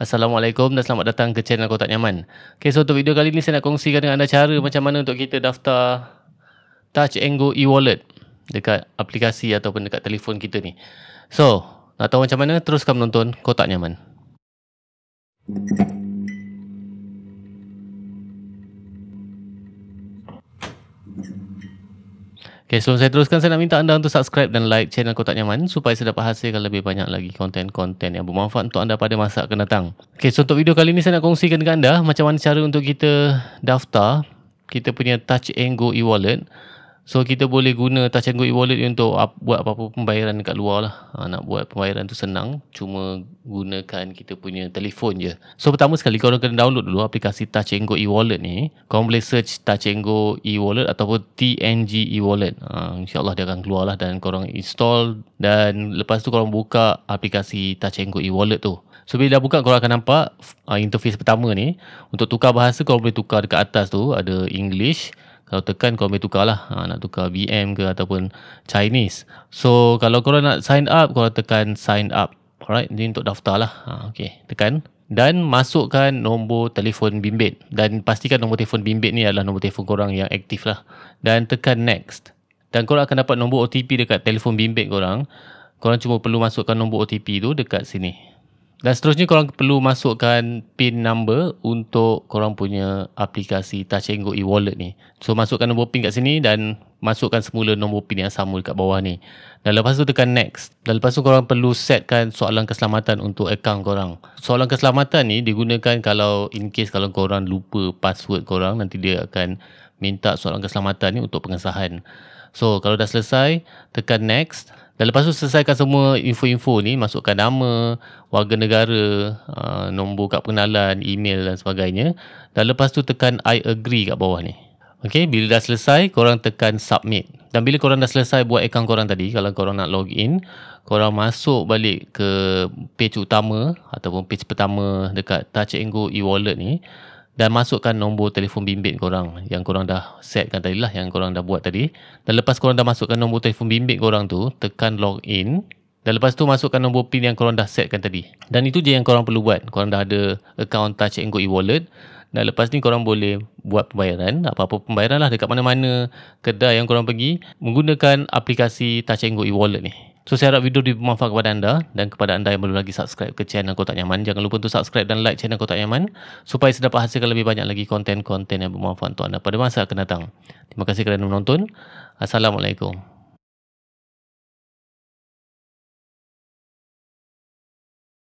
Assalamualaikum dan selamat datang ke channel Kotak Nyaman. Okay, so untuk video kali ni saya nak kongsikan dengan anda cara macam mana untuk kita daftar Touch and Go e-wallet dekat aplikasi ataupun dekat telefon kita ni. So, nak tahu macam mana? Teruskan menonton Kotak Nyaman. Okay, sebelum saya teruskan, saya nak minta anda untuk subscribe dan like channel Kotak Nyaman supaya saya dapat hasilkan lebih banyak lagi konten-konten yang bermanfaat untuk anda pada masa akan datang. Okay, so untuk video kali ini saya nak kongsikan dengan anda macam mana cara untuk kita daftar kita punya Touch and Go e-wallet So kita boleh guna touch and go e-wallet untuk up, buat apa-apa pembayaran dekat luar lah. Ha, nak buat pembayaran tu senang. Cuma gunakan kita punya telefon je. So pertama sekali korang kena download dulu aplikasi touch and go e-wallet ni. Korang boleh search touch and go e-wallet ataupun TNG e-wallet. Ha, InsyaAllah dia akan keluar lah dan korang install. Dan lepas tu korang buka aplikasi touch and go e-wallet tu. So bila dah buka korang akan nampak uh, interface pertama ni. Untuk tukar bahasa korang boleh tukar dekat atas tu. Ada English. Kalau tekan kau boleh tukar lah ha, Nak tukar VM ke ataupun Chinese So kalau korang nak sign up Korang tekan sign up Alright Ini untuk daftar lah ha, Okay tekan dan masukkan nombor telefon bimbit dan pastikan nombor telefon bimbit ni adalah nombor telefon korang yang aktif lah dan tekan next dan korang akan dapat nombor OTP dekat telefon bimbit korang korang cuma perlu masukkan nombor OTP tu dekat sini dan seterusnya korang perlu masukkan pin number untuk korang punya aplikasi Touch Go e-wallet ni. So masukkan nombor pin kat sini dan masukkan semula nombor pin yang sama dekat bawah ni. Dan lepas tu tekan next. Dan lepas tu korang perlu setkan soalan keselamatan untuk akaun korang. Soalan keselamatan ni digunakan kalau in case kalau korang lupa password korang nanti dia akan minta soalan keselamatan ni untuk pengesahan. So kalau dah selesai tekan next dan lepas tu selesaikan semua info-info ni, masukkan nama, warga negara, uh, nombor kad pengenalan, email dan sebagainya. Dan lepas tu tekan I agree kat bawah ni. Okay, bila dah selesai, korang tekan submit. Dan bila korang dah selesai buat akaun korang tadi, kalau korang nak log in, korang masuk balik ke page utama ataupun page pertama dekat Touch Go e-wallet ni dan masukkan nombor telefon bimbit korang yang korang dah setkan tadi lah yang korang dah buat tadi dan lepas korang dah masukkan nombor telefon bimbit korang tu tekan login dan lepas tu masukkan nombor pin yang korang dah setkan tadi dan itu je yang korang perlu buat korang dah ada account touch and go e-wallet dan lepas ni korang boleh buat pembayaran apa-apa pembayaran lah dekat mana-mana kedai yang korang pergi menggunakan aplikasi touch and go e-wallet ni So saya harap video ini kepada anda dan kepada anda yang belum lagi subscribe ke channel Kotak Nyaman. Jangan lupa untuk subscribe dan like channel Kotak Nyaman supaya saya dapat hasilkan lebih banyak lagi konten-konten yang bermanfaat untuk anda pada masa akan datang. Terima kasih kerana menonton. Assalamualaikum.